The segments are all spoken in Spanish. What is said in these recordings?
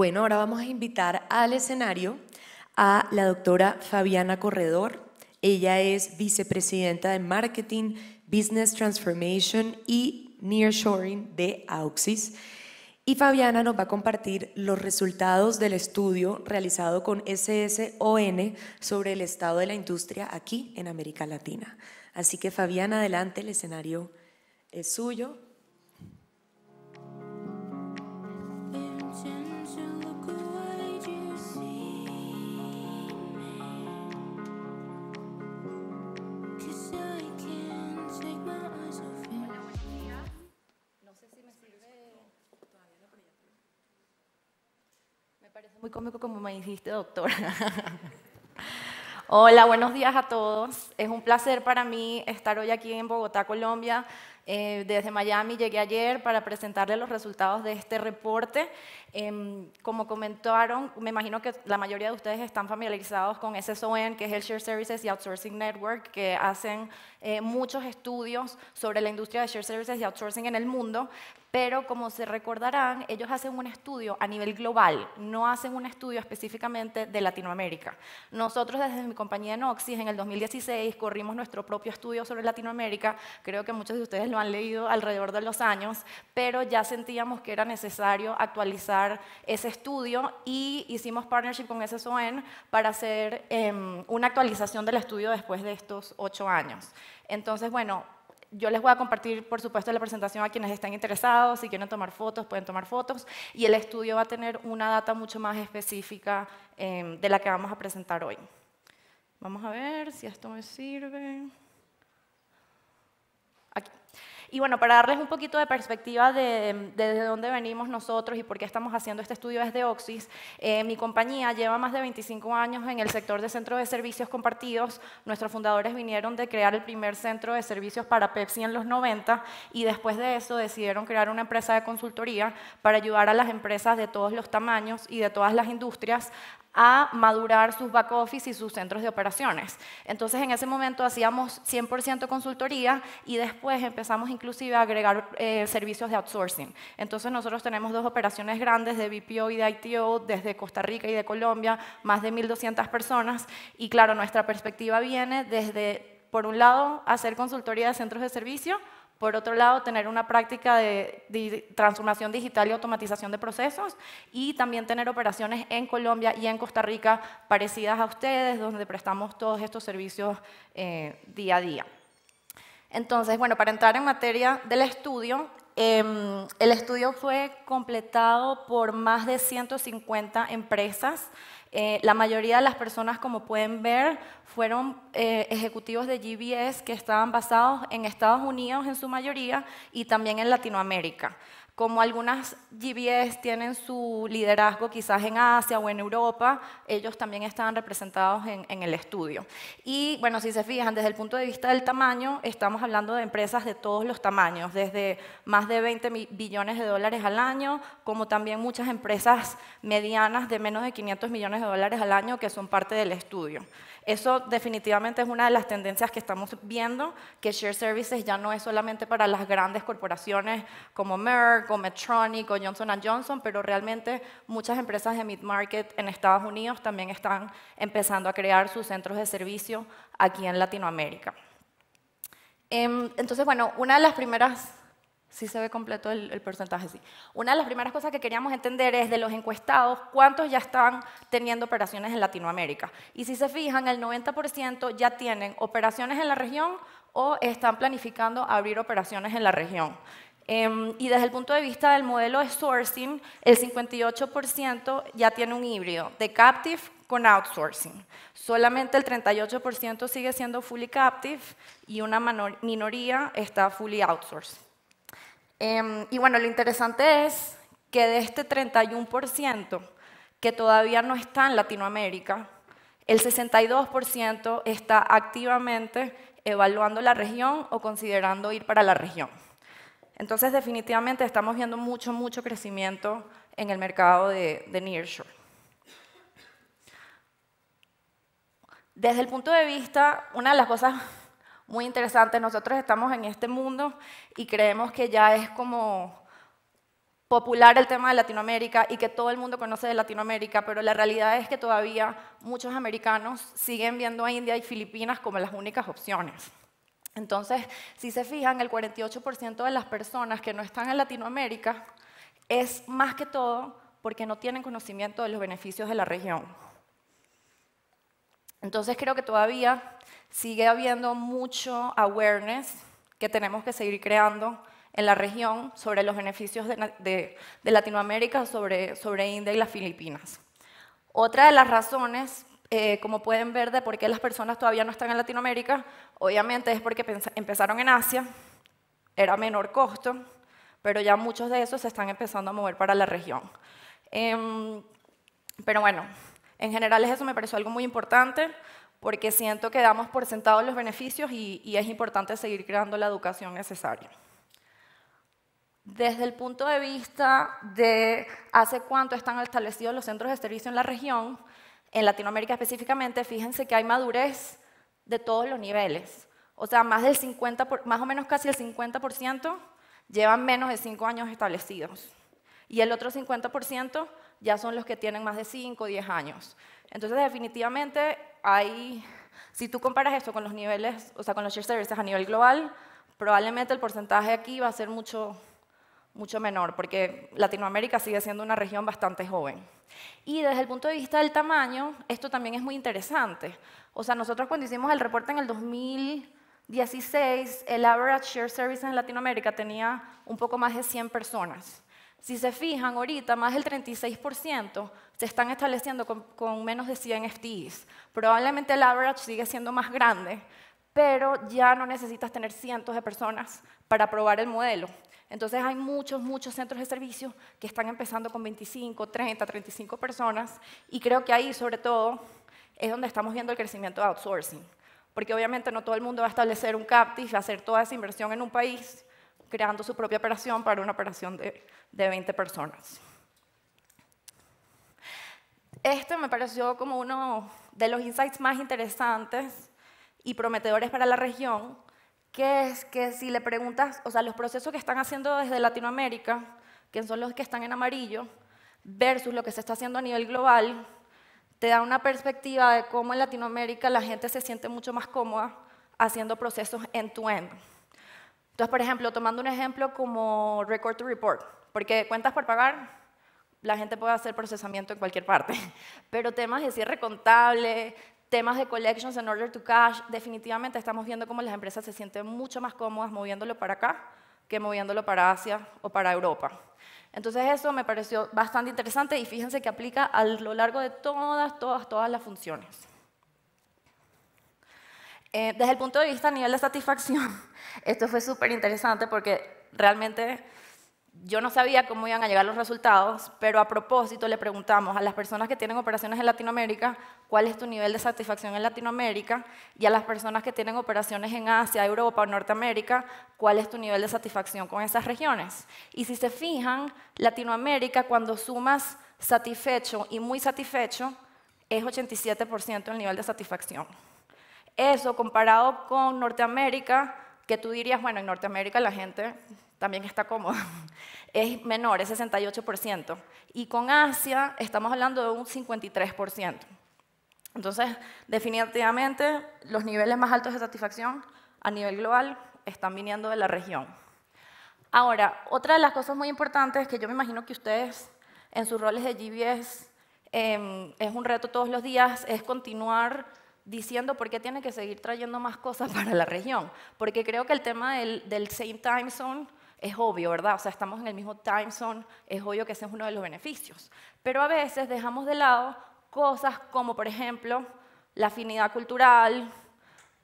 Bueno, ahora vamos a invitar al escenario a la doctora Fabiana Corredor. Ella es vicepresidenta de Marketing, Business Transformation y Nearshoring de Auxis. Y Fabiana nos va a compartir los resultados del estudio realizado con SSON sobre el estado de la industria aquí en América Latina. Así que Fabiana, adelante, el escenario es suyo. me Me parece muy cómico como me dijiste, doctora. Hola, buenos días a todos. Es un placer para mí estar hoy aquí en Bogotá, Colombia, eh, desde Miami llegué ayer para presentarles los resultados de este reporte. Em, como comentaron, me imagino que la mayoría de ustedes están familiarizados con SSON, que es el Share Services y Outsourcing Network, que hacen eh, muchos estudios sobre la industria de Share Services y Outsourcing en el mundo. Pero como se recordarán, ellos hacen un estudio a nivel global, no hacen un estudio específicamente de Latinoamérica. Nosotros desde mi compañía Noxis en el 2016 corrimos nuestro propio estudio sobre Latinoamérica, creo que muchos de ustedes lo han leído alrededor de los años, pero ya sentíamos que era necesario actualizar ese estudio y hicimos partnership con SSON para hacer em, una actualización del estudio después de estos ocho años. Entonces, bueno, yo les voy a compartir, por supuesto, la presentación a quienes estén interesados. Si quieren tomar fotos, pueden tomar fotos. Y el estudio va a tener una data mucho más específica em, de la que vamos a presentar hoy. Vamos a ver si esto me sirve. Y bueno, para darles un poquito de perspectiva de, desde dónde venimos nosotros y por qué estamos haciendo este estudio desde Oxys, eh, mi compañía lleva más de 25 años en el sector de centros de servicios compartidos. Nuestros fundadores vinieron de crear el primer centro de servicios para Pepsi en los 90 y después de eso decidieron crear una empresa de consultoría para ayudar a las empresas de todos los tamaños y de todas las industrias a madurar sus back office y sus centros de operaciones. Entonces, en ese momento hacíamos 100% consultoría y después empezamos inclusive a agregar eh, servicios de outsourcing. Entonces, nosotros tenemos dos operaciones grandes de BPO y de ITO desde Costa Rica y de Colombia, más de 1.200 personas. Y claro, nuestra perspectiva viene desde, por un lado, hacer consultoría de centros de servicio, por otro lado, tener una práctica de, transformación digital y automatización de procesos y también tener operaciones en Colombia y en Costa Rica parecidas a ustedes, donde prestamos todos estos servicios eh, día a día. Entonces, bueno, para entrar en materia del estudio, Em, el estudio fue completado por más de 150 empresas. Eh, la mayoría de las personas, como pueden ver, fueron eh, ejecutivos de GBS que estaban basados en Estados Unidos en su mayoría y también en Latinoamérica como algunas GBS tienen su liderazgo quizás en Asia o en Europa, ellos también están representados en, en, el estudio. Y bueno, si se fijan, desde el punto de vista del tamaño, estamos hablando de empresas de todos los tamaños, desde más de 20 billones de dólares al año, como también muchas empresas medianas de menos de 500 millones de dólares al año que son parte del estudio. Eso definitivamente es una de las tendencias que estamos viendo, que Share Services ya no es solamente para las grandes corporaciones como Merck, con Medtronic, con Johnson Johnson, pero realmente muchas empresas de mid-market en Estados Unidos también están empezando a crear sus centros de servicio aquí en Latinoamérica. Em, entonces, bueno, una de las primeras Sí se ve completo el, el, porcentaje, sí. Una de las primeras cosas que queríamos entender es de los encuestados, cuántos ya están teniendo operaciones en Latinoamérica. Y si se fijan, el 90% ya tienen operaciones en la región o están planificando abrir operaciones en la región. Em, y desde el punto de vista del modelo de sourcing, el 58% ya tiene un híbrido de captive con outsourcing. Solamente el 38% sigue siendo fully captive y una minoría está fully outsourced. Em, y bueno, lo interesante es que de este 31% que todavía no está en Latinoamérica, el 62% está activamente evaluando la región o considerando ir para la región. Entonces, definitivamente estamos viendo mucho, mucho crecimiento en el mercado de, de Nearshore. Desde el punto de vista, una de las cosas muy interesantes, nosotros estamos en este mundo y creemos que ya es como popular el tema de Latinoamérica y que todo el mundo conoce de Latinoamérica, pero la realidad es que todavía muchos americanos siguen viendo a India y Filipinas como las únicas opciones. Entonces, si se fijan, el 48% de las personas que no están en Latinoamérica es más que todo porque no tienen conocimiento de los beneficios de la región. Entonces creo que todavía sigue habiendo mucho awareness que tenemos que seguir creando en la región sobre los beneficios de, Latinoamérica, sobre, sobre India y las Filipinas. Otra de las razones eh, como pueden ver, de por qué las personas todavía no están en Latinoamérica, obviamente es porque empezaron en Asia, era menor costo, pero ya muchos de esos se están empezando a mover para la región. Em, pero bueno, en general eso me pareció algo muy importante porque siento que damos por sentado los beneficios y, y es importante seguir creando la educación necesaria. Desde el punto de vista de hace cuánto están establecidos los centros de servicio en la región, en Latinoamérica específicamente, fíjense que hay madurez de todos los niveles. O sea, más, del 50 más o menos casi el 50% llevan menos de 5 años establecidos. Y el otro 50% ya son los que tienen más de 5 o 10 años. Entonces, definitivamente, hay, si tú comparas esto con los niveles, o sea, con los share services a nivel global, probablemente el porcentaje aquí va a ser mucho, mucho menor, porque Latinoamérica sigue siendo una región bastante joven. Y desde el punto de vista del tamaño, esto también es muy interesante. O sea, nosotros cuando hicimos el reporte en el 2016, el average share service en Latinoamérica tenía un poco más de 100 personas. Si se fijan, ahorita más del 36% se están estableciendo con, menos de 100 FTEs. Probablemente el average sigue siendo más grande, pero ya no necesitas tener cientos de personas para probar el modelo. Entonces hay muchos, muchos centros de servicio que están empezando con 25, 30, 35 personas y creo que ahí sobre todo es donde estamos viendo el crecimiento de outsourcing, porque obviamente no todo el mundo va a establecer un captive, y hacer toda esa inversión en un país, creando su propia operación para una operación de, de 20 personas. Este me pareció como uno de los insights más interesantes y prometedores para la región, que es que si le preguntas, o sea, los procesos que están haciendo desde Latinoamérica, que son los que están en amarillo, versus lo que se está haciendo a nivel global, te da una perspectiva de cómo en Latinoamérica la gente se siente mucho más cómoda haciendo procesos end-to-end. -end. Entonces, por ejemplo, tomando un ejemplo como Record to Report, porque cuentas por pagar, la gente puede hacer procesamiento en cualquier parte, pero temas de cierre contable, temas de collections en order to cash, definitivamente estamos viendo cómo las empresas se sienten mucho más cómodas moviéndolo para acá que moviéndolo para Asia o para Europa. Entonces eso me pareció bastante interesante y fíjense que aplica a lo largo de todas, todas, todas las funciones. Eh, desde el punto de vista a nivel de satisfacción, esto fue súper interesante porque realmente yo no sabía cómo iban a llegar los resultados, pero a propósito le preguntamos a las personas que tienen operaciones en Latinoamérica cuál es tu nivel de satisfacción en Latinoamérica y a las personas que tienen operaciones en Asia, Europa o Norteamérica, cuál es tu nivel de satisfacción con esas regiones. Y si se fijan, Latinoamérica cuando sumas satisfecho y muy satisfecho es 87% el nivel de satisfacción. Eso comparado con Norteamérica, que tú dirías, bueno, en Norteamérica la gente también está cómoda, es menor, es 68%. Y con Asia estamos hablando de un 53%. Entonces, definitivamente, los niveles más altos de satisfacción a nivel global están viniendo de la región. Ahora, otra de las cosas muy importantes que yo me imagino que ustedes en sus roles de GBS em, es un reto todos los días, es continuar diciendo por qué tiene que seguir trayendo más cosas para la región. Porque creo que el tema del same time zone es obvio, ¿verdad? O sea, estamos en el mismo time zone, es obvio que ese es uno de los beneficios. Pero a veces dejamos de lado cosas como, por ejemplo, la afinidad cultural,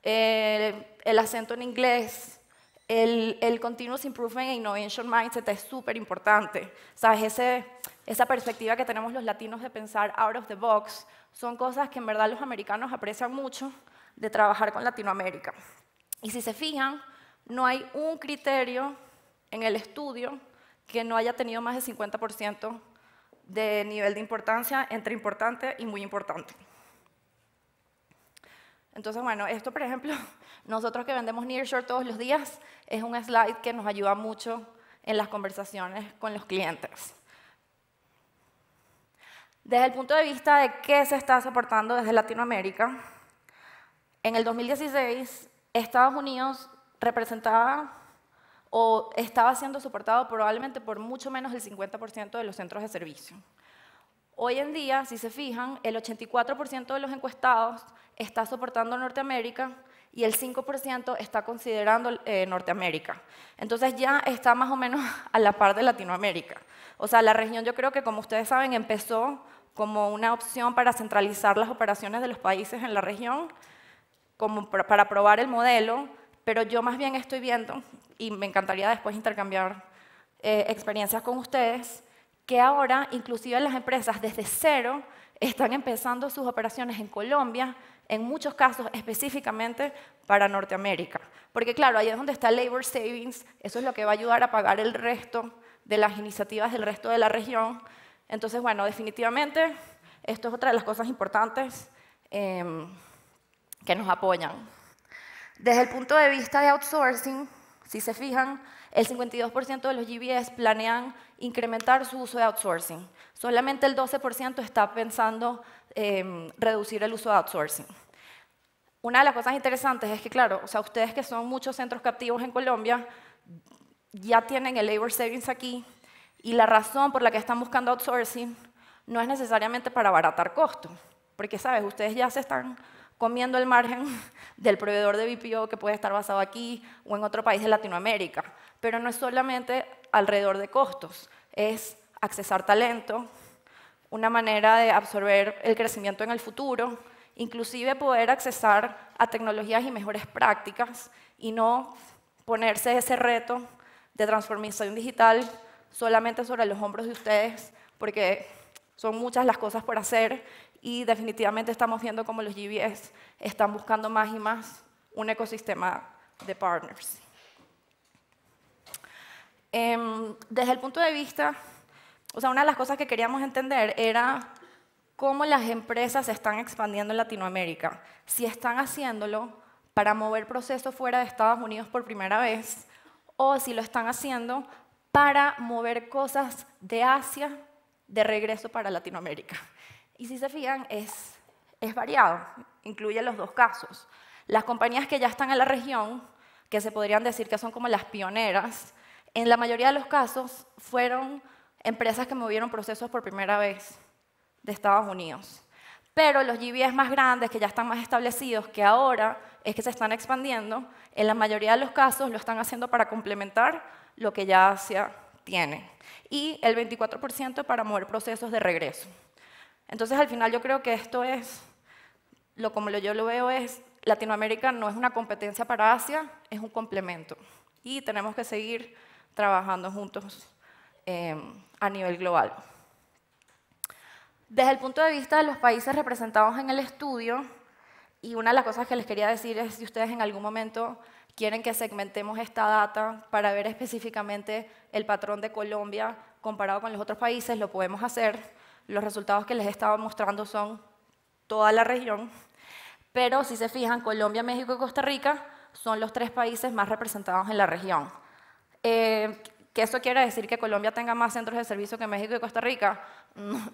el acento en inglés, el, continuous improvement and e innovation mindset es súper importante. ¿Sabes? Ese, esa perspectiva que tenemos los latinos de pensar out of the box son cosas que en verdad los americanos aprecian mucho de trabajar con Latinoamérica. Y si se fijan, no hay un criterio en el estudio que no haya tenido más de 50% de nivel de importancia entre importante y muy importante. Entonces, bueno, esto, por ejemplo, nosotros que vendemos Nearshore todos los días, es un slide que nos ayuda mucho en las conversaciones con los clientes. Desde el punto de vista de qué se está soportando desde Latinoamérica, en el 2016 Estados Unidos representaba o estaba siendo soportado probablemente por mucho menos del 50% de los centros de servicio. Hoy en día, si se fijan, el 84% de los encuestados está soportando Norteamérica y el 5% está considerando eh, Norteamérica. Entonces ya está más o menos a la par de Latinoamérica. O sea, la región yo creo que, como ustedes saben, empezó como una opción para centralizar las operaciones de los países en la región, como para probar el modelo, pero yo más bien estoy viendo, y me encantaría después intercambiar eh, experiencias con ustedes, que ahora inclusive las empresas desde cero están empezando sus operaciones en Colombia, en muchos casos específicamente para Norteamérica. Porque claro, ahí es donde está Labor Savings, eso es lo que va a ayudar a pagar el resto de las iniciativas del resto de la región. Entonces, bueno, definitivamente esto es otra de las cosas importantes em, que nos apoyan. Desde el punto de vista de outsourcing, si se fijan, el 52% de los GBS planean incrementar su uso de outsourcing. Solamente el 12% está pensando eh, reducir el uso de outsourcing. Una de las cosas interesantes es que, claro, o sea, ustedes que son muchos centros captivos en Colombia, ya tienen el labor savings aquí y la razón por la que están buscando outsourcing no es necesariamente para abaratar costos, porque, ¿sabes? Ustedes ya se están comiendo el margen del proveedor de BPO que puede estar basado aquí o en otro país de Latinoamérica. Pero no es solamente alrededor de costos, es accesar talento, una manera de absorber el crecimiento en el futuro, inclusive poder accesar a tecnologías y mejores prácticas y no ponerse ese reto de transformación digital solamente sobre los hombros de ustedes, porque son muchas las cosas por hacer y definitivamente estamos viendo cómo los GBS están buscando más y más un ecosistema de partners. Em, desde el punto de vista, o sea, una de las cosas que queríamos entender era cómo las empresas se están expandiendo en Latinoamérica, si están haciéndolo para mover procesos fuera de Estados Unidos por primera vez o si lo están haciendo para mover cosas de Asia de regreso para Latinoamérica. Y si se fijan, es, variado, incluye los dos casos. Las compañías que ya están en la región, que se podrían decir que son como las pioneras, en la mayoría de los casos fueron empresas que movieron procesos por primera vez de Estados Unidos. Pero los GBS más grandes, que ya están más establecidos, que ahora es que se están expandiendo, en la mayoría de los casos lo están haciendo para complementar lo que ya Asia tiene. Y el 24% para mover procesos de regreso. Entonces al final yo creo que esto es, lo como yo lo veo es, Latinoamérica no es una competencia para Asia, es un complemento. Y tenemos que seguir trabajando juntos em, a nivel global. Desde el punto de vista de los países representados en el estudio, y una de las cosas que les quería decir es si ustedes en algún momento quieren que segmentemos esta data para ver específicamente el patrón de Colombia comparado con los otros países, lo podemos hacer. Los resultados que les estaba mostrando son toda la región, pero si se fijan, Colombia, México y Costa Rica son los tres países más representados en la región. Eh, ¿Que eso quiere decir que Colombia tenga más centros de servicio que México y Costa Rica?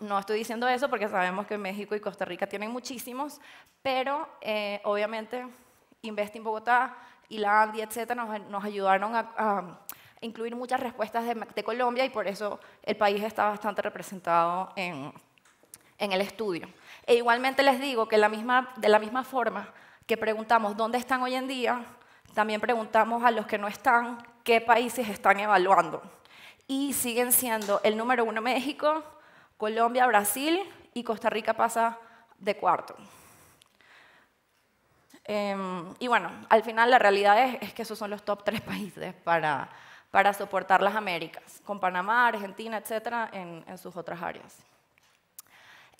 No, estoy diciendo eso porque sabemos que México y Costa Rica tienen muchísimos, pero eh, obviamente Investing Bogotá y la ANDI, etcétera, nos, ayudaron a incluir muchas respuestas de, Colombia y por eso el país está bastante representado en, el estudio. E igualmente les digo que la misma, de la misma forma que preguntamos dónde están hoy en día, también preguntamos a los que no están qué países están evaluando. Y siguen siendo el número uno México, Colombia, Brasil y Costa Rica pasa de cuarto. Em, y bueno, al final la realidad es, es que esos son los top tres países para, para soportar las Américas, con Panamá, Argentina, etcétera, en, sus otras áreas.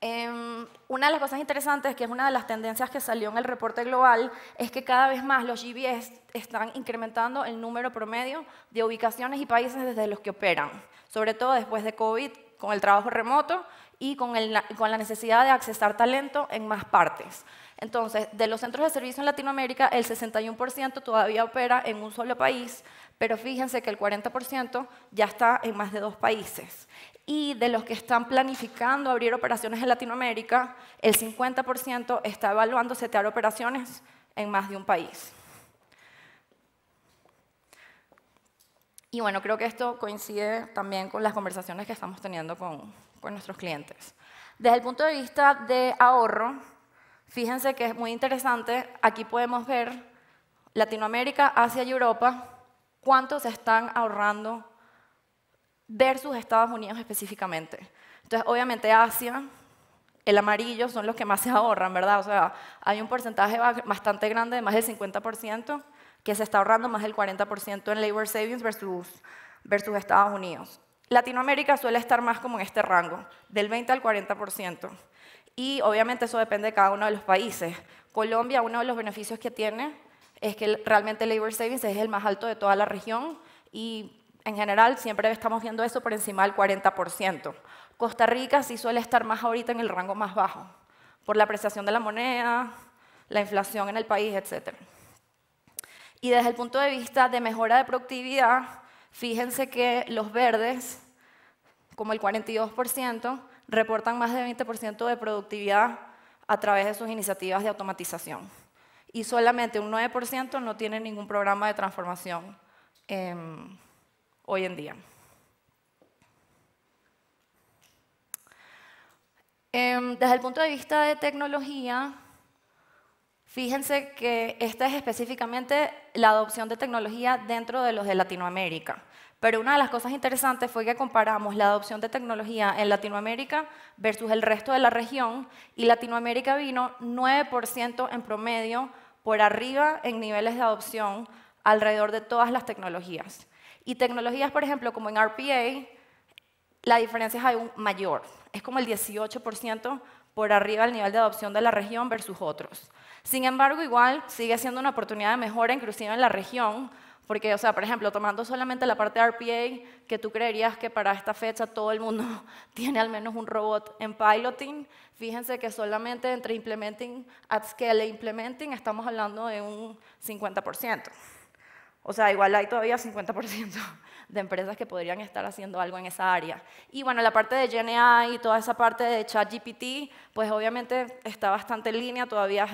Em, una de las cosas interesantes, que es una de las tendencias que salió en el reporte global, es que cada vez más los GBS están incrementando el número promedio de ubicaciones y países desde los que operan, sobre todo después de COVID, con el trabajo remoto y con, la necesidad de accesar talento en más partes. Entonces, de los centros de servicio en Latinoamérica, el 61% todavía opera en un solo país, pero fíjense que el 40% ya está en más de dos países. Y de los que están planificando abrir operaciones en Latinoamérica, el 50% está evaluando setear operaciones en más de un país. Y bueno, creo que esto coincide también con las conversaciones que estamos teniendo con, por nuestros clientes. Desde el punto de vista de ahorro, fíjense que es muy interesante, aquí podemos ver Latinoamérica, Asia y Europa, cuánto se están ahorrando versus Estados Unidos específicamente. Entonces, obviamente Asia, el amarillo, son los que más se ahorran, ¿verdad? O sea, hay un porcentaje bastante grande, más del 50%, que se está ahorrando más del 40% en labor savings versus, versus Estados Unidos. Latinoamérica suele estar más como en este rango, del 20 al 40%. Y obviamente eso depende de cada uno de los países. Colombia, uno de los beneficios que tiene es que realmente el labor savings es el más alto de toda la región y en general siempre estamos viendo eso por encima del 40%. Costa Rica sí suele estar más ahorita en el rango más bajo, por la apreciación de la moneda, la inflación en el país, etc. Y desde el punto de vista de mejora de productividad, Fíjense que los verdes, como el 42%, reportan más de 20% de productividad a través de sus iniciativas de automatización. Y solamente un 9% no tiene ningún programa de transformación em, hoy en día. Em, desde el punto de vista de tecnología, Fíjense que esta es específicamente la adopción de tecnología dentro de los de Latinoamérica. Pero una de las cosas interesantes fue que comparamos la adopción de tecnología en Latinoamérica versus el resto de la región y Latinoamérica vino 9% en promedio por arriba en niveles de adopción alrededor de todas las tecnologías. Y tecnologías, por ejemplo, como en RPA, la diferencia es aún mayor. Es como el 18% por arriba al nivel de adopción de la región versus otros. Sin embargo, igual sigue siendo una oportunidad de mejora, inclusive en la región, porque, o sea, por ejemplo, tomando solamente la parte de RPA, que tú creerías que para esta fecha todo el mundo tiene al menos un robot en piloting, fíjense que solamente entre implementing at scale e implementing estamos hablando de un 50%. O sea, igual hay todavía 50% de empresas que podrían estar haciendo algo en esa área. Y bueno, la parte de GNI y toda esa parte de ChatGPT, pues obviamente está bastante en línea, todavía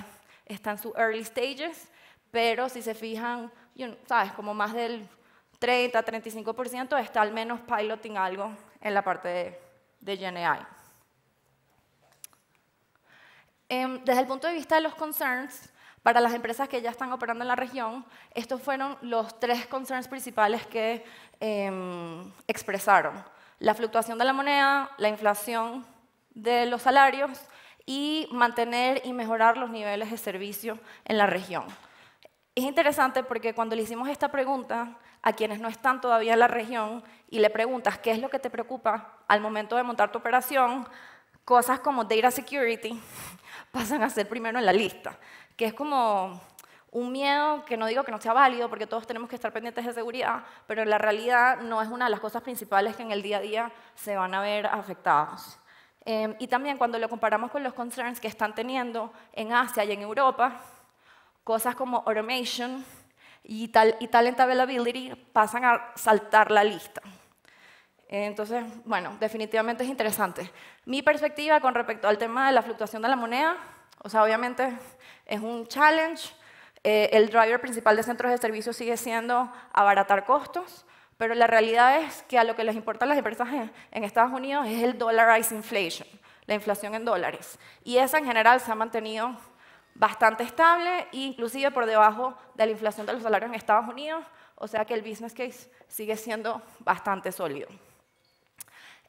está en su early stages, pero si se fijan, ¿sabes? Como más del 30, 35% está al menos piloting algo en la parte de, de em, Desde el punto de vista de los concerns, para las empresas que ya están operando en la región, estos fueron los tres concerns principales que em, expresaron. La fluctuación de la moneda, la inflación de los salarios y mantener y mejorar los niveles de servicio en la región. Es interesante porque cuando le hicimos esta pregunta a quienes no están todavía en la región y le preguntas qué es lo que te preocupa al momento de montar tu operación, cosas como data security pasan a ser primero en la lista, que es como un miedo que no digo que no sea válido porque todos tenemos que estar pendientes de seguridad, pero en la realidad no es una de las cosas principales que en el día a día se van a ver afectadas. Em, y también cuando lo comparamos con los concerns que están teniendo en Asia y en Europa, cosas como automation y, talent availability pasan a saltar la lista. Entonces, bueno, definitivamente es interesante. Mi perspectiva con respecto al tema de la fluctuación de la moneda, o sea, obviamente es un challenge. Eh, el driver principal de centros de servicio sigue siendo abaratar costos. Pero la realidad es que a lo que les importa las empresas en, Estados Unidos es el dollarized inflation, la inflación en dólares. Y esa en general se ha mantenido bastante estable e inclusive por debajo de la inflación de los salarios en Estados Unidos, o sea que el business case sigue siendo bastante sólido.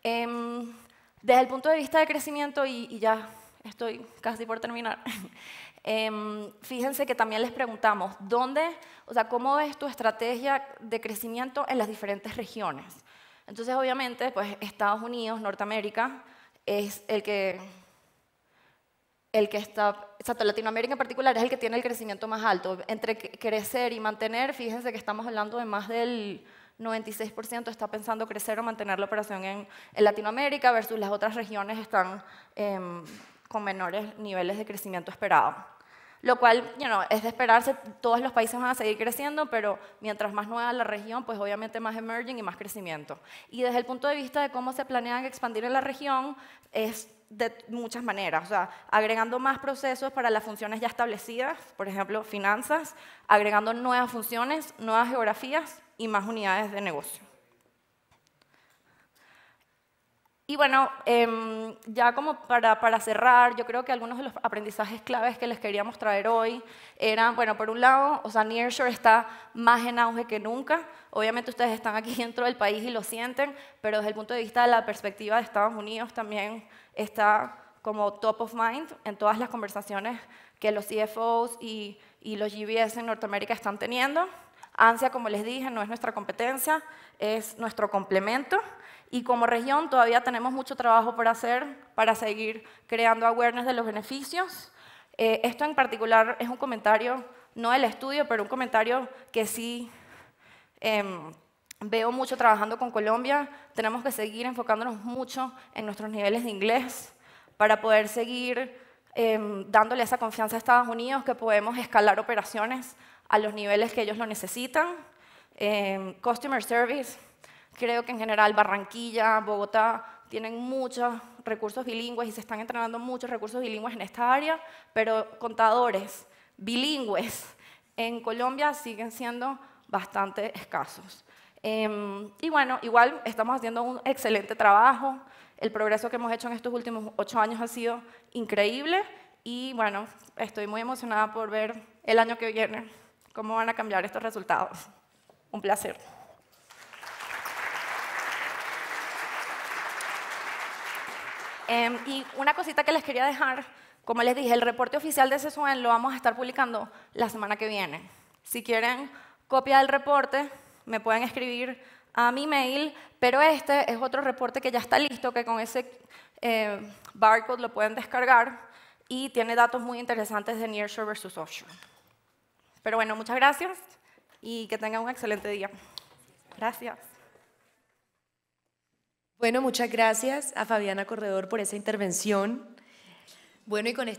Em, desde el punto de vista de crecimiento, y, y ya estoy casi por terminar, Em, fíjense que también les preguntamos, ¿dónde, o sea, cómo es tu estrategia de crecimiento en las diferentes regiones? Entonces, obviamente, pues Estados Unidos, Norteamérica, es el que, el que está, exacto, Latinoamérica en particular es el que tiene el crecimiento más alto. Entre crecer y mantener, fíjense que estamos hablando de más del 96% está pensando crecer o mantener la operación en, Latinoamérica versus las otras regiones están... Em, con menores niveles de crecimiento esperado. Lo cual es de esperarse, todos los países van a seguir creciendo, pero mientras más nueva la región, pues obviamente más emerging y más crecimiento. Y desde el punto de vista de cómo se planean expandir en la región, es de muchas maneras, o sea, agregando más procesos para las funciones ya establecidas, por ejemplo, finanzas, agregando nuevas funciones, nuevas geografías y más unidades de negocio. Y bueno, em, ya como para, cerrar, yo creo que algunos de los aprendizajes claves que les queríamos traer hoy eran, bueno, por un lado, o sea, Nearshore está más en auge que nunca. Obviamente ustedes están aquí dentro del país y lo sienten, pero desde el punto de vista de la perspectiva de Estados Unidos también está como top of mind en todas las conversaciones que los CFOs y, y los GBS en Norteamérica están teniendo. ANSIA, como les dije, no es nuestra competencia, es nuestro complemento. Y como región todavía tenemos mucho trabajo por hacer para seguir creando awareness de los beneficios. Eh, esto en particular es un comentario, no del estudio, pero un comentario que sí em, veo mucho trabajando con Colombia. Tenemos que seguir enfocándonos mucho en nuestros niveles de inglés para poder seguir em, dándole esa confianza a Estados Unidos que podemos escalar operaciones a los niveles que ellos lo necesitan. Em, customer service Creo que en general Barranquilla, Bogotá, tienen muchos recursos bilingües y se están entrenando muchos recursos bilingües en esta área, pero contadores bilingües en Colombia siguen siendo bastante escasos. Em, y bueno, igual estamos haciendo un excelente trabajo. El progreso que hemos hecho en estos últimos ocho años ha sido increíble y bueno, estoy muy emocionada por ver el año que viene cómo van a cambiar estos resultados. Un placer. Em, y una cosita que les quería dejar, como les dije, el reporte oficial de CESUEN lo vamos a estar publicando la semana que viene. Si quieren copia del reporte, me pueden escribir a mi mail, pero este es otro reporte que ya está listo, que con ese eh, barcode lo pueden descargar y tiene datos muy interesantes de Nearshore versus Offshore. Pero bueno, muchas gracias y que tengan un excelente día. Gracias. Bueno, muchas gracias a Fabiana Corredor por esa intervención. Bueno, y con